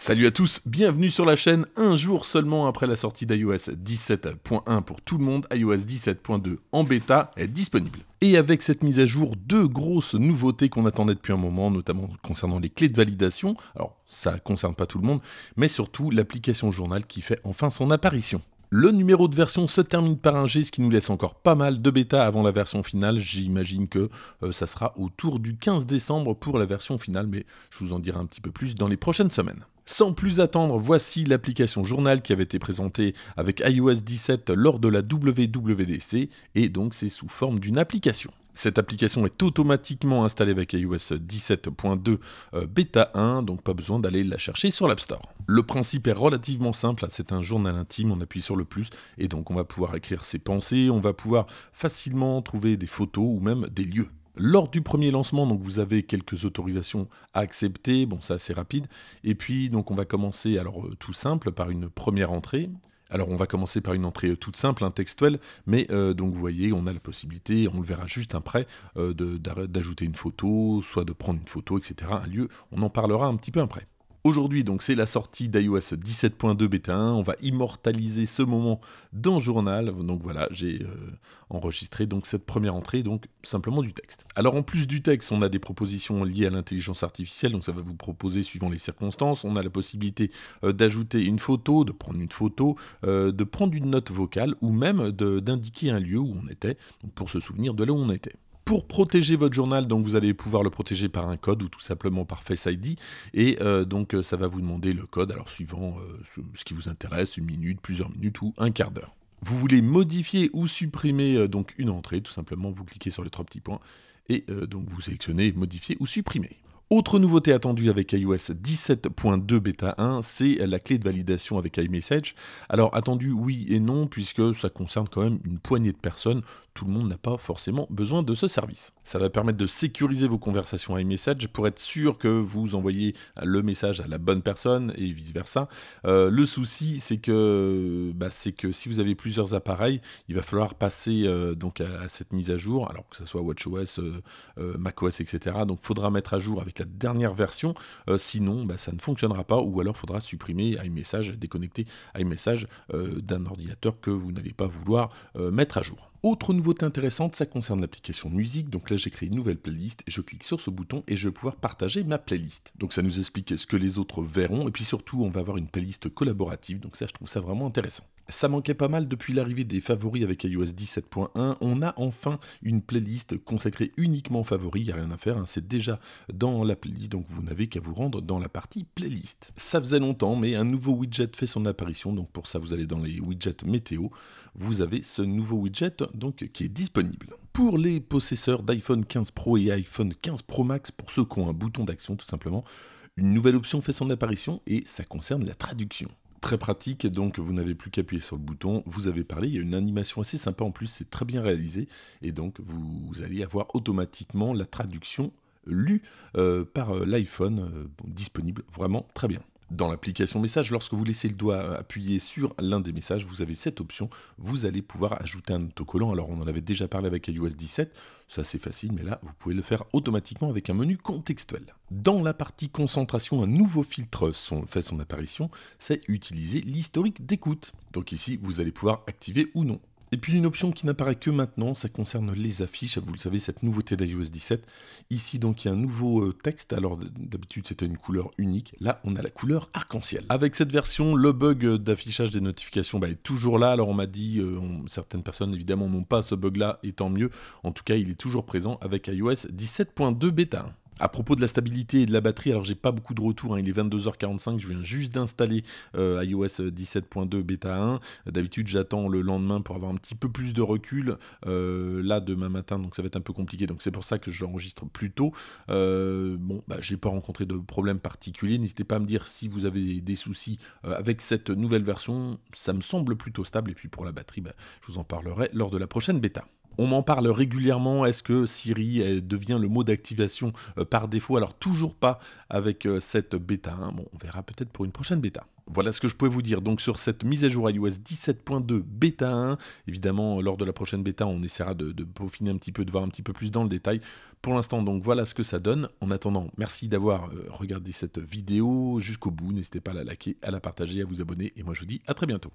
Salut à tous, bienvenue sur la chaîne, un jour seulement après la sortie d'iOS 17.1 pour tout le monde, iOS 17.2 en bêta est disponible. Et avec cette mise à jour, deux grosses nouveautés qu'on attendait depuis un moment, notamment concernant les clés de validation, alors ça ne concerne pas tout le monde, mais surtout l'application journal qui fait enfin son apparition. Le numéro de version se termine par un G, ce qui nous laisse encore pas mal de bêta avant la version finale. J'imagine que euh, ça sera autour du 15 décembre pour la version finale, mais je vous en dirai un petit peu plus dans les prochaines semaines. Sans plus attendre, voici l'application Journal qui avait été présentée avec iOS 17 lors de la WWDC et donc c'est sous forme d'une application. Cette application est automatiquement installée avec iOS 17.2 Beta 1, donc pas besoin d'aller la chercher sur l'App Store. Le principe est relativement simple, hein, c'est un journal intime, on appuie sur le plus et donc on va pouvoir écrire ses pensées, on va pouvoir facilement trouver des photos ou même des lieux. Lors du premier lancement, donc vous avez quelques autorisations à accepter, bon c'est assez rapide, et puis donc on va commencer alors euh, tout simple par une première entrée. Alors on va commencer par une entrée euh, toute simple, un hein, textuel, mais euh, donc vous voyez, on a la possibilité, on le verra juste après, d'ajouter une photo, soit de prendre une photo, etc. Un lieu, on en parlera un petit peu après. Aujourd'hui, donc, c'est la sortie d'iOS 17.2 Beta 1. On va immortaliser ce moment dans le journal. Donc voilà, j'ai euh, enregistré donc cette première entrée, donc simplement du texte. Alors en plus du texte, on a des propositions liées à l'intelligence artificielle. Donc ça va vous proposer suivant les circonstances. On a la possibilité euh, d'ajouter une photo, de prendre une photo, euh, de prendre une note vocale ou même d'indiquer un lieu où on était, pour se souvenir de là où on était. Pour protéger votre journal, donc vous allez pouvoir le protéger par un code ou tout simplement par Face ID. Et euh, donc euh, ça va vous demander le code, alors suivant euh, ce qui vous intéresse, une minute, plusieurs minutes ou un quart d'heure. Vous voulez modifier ou supprimer donc une entrée, tout simplement vous cliquez sur les trois petits points et donc vous sélectionnez modifier ou supprimer. Autre nouveauté attendue avec iOS 17.2 Beta 1, c'est la clé de validation avec iMessage. Alors attendu oui et non, puisque ça concerne quand même une poignée de personnes, tout le monde n'a pas forcément besoin de ce service. Ça va permettre de sécuriser vos conversations iMessage pour être sûr que vous envoyez le message à la bonne personne et vice-versa. Euh, le souci, c'est que, bah, que si vous avez plusieurs appareils, il va falloir passer euh, donc à, cette mise à jour, alors que ce soit WatchOS, mac euh, macOS, etc. Donc il faudra mettre à jour avec la dernière version, sinon bah, ça ne fonctionnera pas, ou alors il faudra supprimer iMessage, déconnecter iMessage d'un ordinateur que vous n'allez pas vouloir mettre à jour. Autre nouveauté intéressante, ça concerne l'application musique. Donc là, j'ai créé une nouvelle playlist. et Je clique sur ce bouton et je vais pouvoir partager ma playlist. Donc ça nous explique ce que les autres verront. Et puis surtout, on va avoir une playlist collaborative. Donc ça, je trouve ça vraiment intéressant. Ça manquait pas mal depuis l'arrivée des favoris avec iOS 17.1. On a enfin une playlist consacrée uniquement aux favoris, il n'y a rien à faire, hein. c'est déjà dans la playlist, donc vous n'avez qu'à vous rendre dans la partie playlist. Ça faisait longtemps, mais un nouveau widget fait son apparition, donc pour ça vous allez dans les widgets météo, vous avez ce nouveau widget donc, qui est disponible. Pour les possesseurs d'iPhone 15 Pro et iPhone 15 Pro Max, pour ceux qui ont un bouton d'action tout simplement, une nouvelle option fait son apparition et ça concerne la traduction très pratique, donc vous n'avez plus qu'à appuyer sur le bouton, vous avez parlé, il y a une animation assez sympa en plus, c'est très bien réalisé, et donc vous allez avoir automatiquement la traduction lue euh, par euh, l'iPhone euh, disponible, vraiment très bien. Dans l'application message, lorsque vous laissez le doigt euh, appuyé sur l'un des messages, vous avez cette option. Vous allez pouvoir ajouter un autocollant. Alors on en avait déjà parlé avec iOS 17, ça c'est facile, mais là vous pouvez le faire automatiquement avec un menu contextuel. Dans la partie concentration, un nouveau filtre fait son apparition, c'est utiliser l'historique d'écoute. Donc ici, vous allez pouvoir activer ou non. Et puis une option qui n'apparaît que maintenant, ça concerne les affiches, vous le savez, cette nouveauté d'iOS 17. Ici donc il y a un nouveau euh, texte, alors d'habitude c'était une couleur unique, là on a la couleur arc-en-ciel. Avec cette version, le bug euh, d'affichage des notifications bah, est toujours là, alors on m'a dit, euh, certaines personnes évidemment n'ont pas ce bug là, et tant mieux, en tout cas il est toujours présent avec iOS 17.2 bêta à propos de la stabilité et de la batterie, alors j'ai pas beaucoup de retours, hein. il est 22h45, je viens juste d'installer euh, iOS 17.2 bêta 1. D'habitude j'attends le lendemain pour avoir un petit peu plus de recul. Euh, là demain matin, donc ça va être un peu compliqué, donc c'est pour ça que j'enregistre plus tôt. Euh, bon, bah, j'ai pas rencontré de problème particulier. N'hésitez pas à me dire si vous avez des soucis avec cette nouvelle version. Ça me semble plutôt stable et puis pour la batterie, bah, je vous en parlerai lors de la prochaine bêta. On m'en parle régulièrement. Est-ce que Siri devient le mot d'activation euh, par défaut Alors toujours pas avec euh, cette bêta. 1, hein. Bon, on verra peut-être pour une prochaine bêta. Voilà ce que je pouvais vous dire. Donc sur cette mise à jour iOS 17.2 bêta 1, évidemment lors de la prochaine bêta, on essaiera de, de, peaufiner un petit peu, de voir un petit peu plus dans le détail. Pour l'instant, donc voilà ce que ça donne. En attendant, merci d'avoir euh, regardé cette vidéo jusqu'au bout. N'hésitez pas à la liker, à la partager, à vous abonner. Et moi je vous dis à très bientôt.